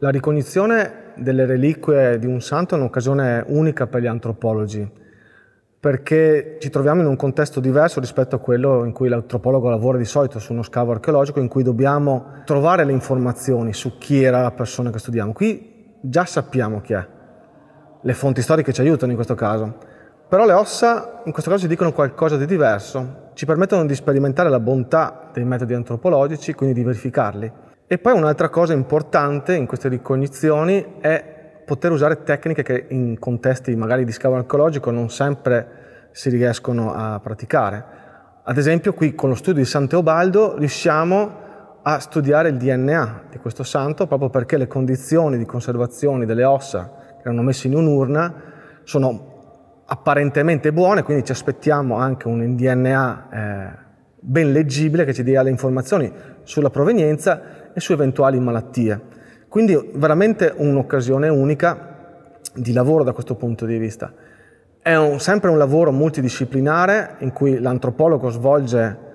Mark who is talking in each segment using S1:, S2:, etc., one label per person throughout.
S1: La ricognizione delle reliquie di un santo è un'occasione unica per gli antropologi, perché ci troviamo in un contesto diverso rispetto a quello in cui l'antropologo lavora di solito su uno scavo archeologico, in cui dobbiamo trovare le informazioni su chi era la persona che studiamo. Qui già sappiamo chi è. Le fonti storiche ci aiutano in questo caso. Però le ossa in questo caso ci dicono qualcosa di diverso, ci permettono di sperimentare la bontà dei metodi antropologici, quindi di verificarli. E poi un'altra cosa importante in queste ricognizioni è poter usare tecniche che in contesti magari di scavo archeologico non sempre si riescono a praticare. Ad esempio qui con lo studio di San Teobaldo riusciamo a studiare il DNA di questo santo proprio perché le condizioni di conservazione delle ossa che erano messe in un'urna sono apparentemente buone, quindi ci aspettiamo anche un DNA eh, ben leggibile che ci dia le informazioni sulla provenienza e su eventuali malattie. Quindi veramente un'occasione unica di lavoro da questo punto di vista. È un, sempre un lavoro multidisciplinare in cui l'antropologo svolge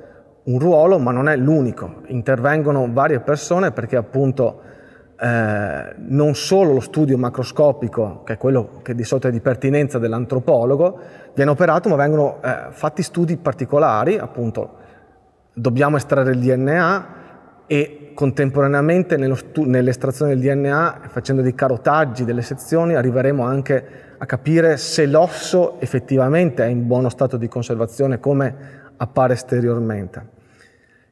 S1: un ruolo, ma non è l'unico. Intervengono varie persone perché appunto eh, non solo lo studio macroscopico, che è quello che di solito è di pertinenza dell'antropologo, viene operato, ma vengono eh, fatti studi particolari, appunto dobbiamo estrarre il DNA e contemporaneamente stu- nell'estrazione del DNA, facendo dei carotaggi delle sezioni, arriveremo anche a capire se l'osso effettivamente è in buono stato di conservazione come appare esteriormente.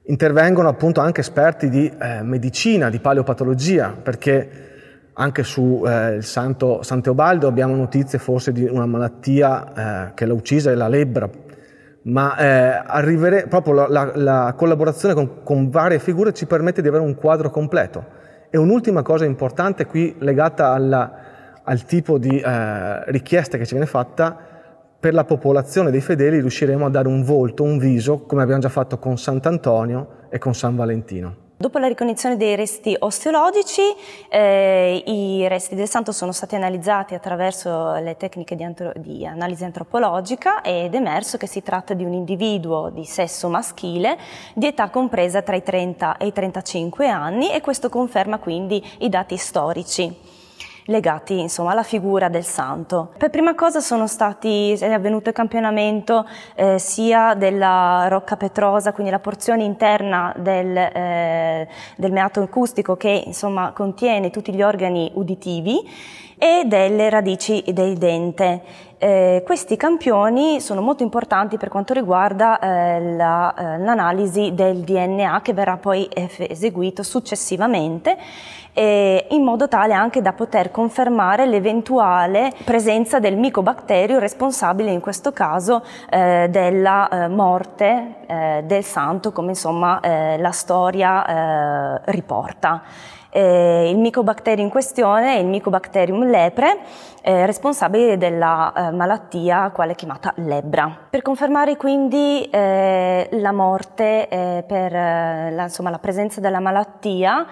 S1: Intervengono appunto anche esperti di eh, medicina, di paleopatologia, perché anche su eh, il santo Sant'Eobaldo abbiamo notizie forse di una malattia eh, che l'ha uccisa, è la lebbra, ma eh, arrivere, proprio la, la, la collaborazione con, con varie figure ci permette di avere un quadro completo. E un'ultima cosa importante qui legata alla, al tipo di eh, richiesta che ci viene fatta per la popolazione dei fedeli riusciremo a dare un volto, un viso, come abbiamo già fatto con Sant'Antonio e con San Valentino.
S2: Dopo la ricognizione dei resti osteologici, eh, i resti del santo sono stati analizzati attraverso le tecniche di, di, analisi antropologica ed è emerso che si tratta di un individuo di sesso maschile di età compresa tra i 30 e i 35 anni e questo conferma quindi i dati storici legati insomma, alla figura del santo. Per prima cosa stati, è avvenuto il campionamento eh, sia della rocca petrosa, quindi la porzione interna del, eh, del meato acustico che insomma, contiene tutti gli organi uditivi, e delle radici del dente. Eh, questi campioni sono molto importanti per quanto riguarda eh, l'analisi la, eh, del DNA che verrà poi eseguito successivamente in modo tale anche da poter confermare l'eventuale presenza del micobatterio responsabile in questo caso eh, della eh, morte eh, del santo come insomma la storia riporta eh, il micobacterio in questione è il micobacterium lepre, eh, responsabile della eh, malattia quale chiamata lebbra. Per confermare quindi eh, la morte eh, per eh, la, insomma, la presenza della malattia,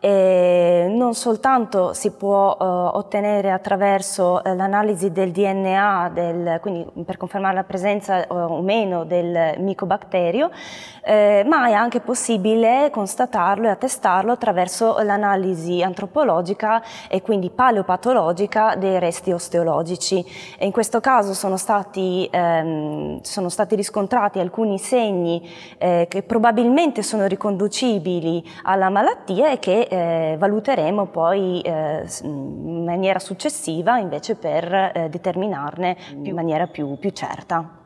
S2: eh, non soltanto si può eh, ottenere attraverso eh, l'analisi del DNA, del, quindi per confermare la presenza eh, o meno del micobacterio, eh, ma è anche possibile constatarlo e attestarlo attraverso l'analisi antropologica e quindi paleopatologica dei resti osteologici. E in questo caso sono stati, ehm, sono stati riscontrati alcuni segni eh, che probabilmente sono riconducibili alla malattia e che e eh, valuteremo poi eh, in maniera successiva invece per eh, determinarne in maniera più, più certa.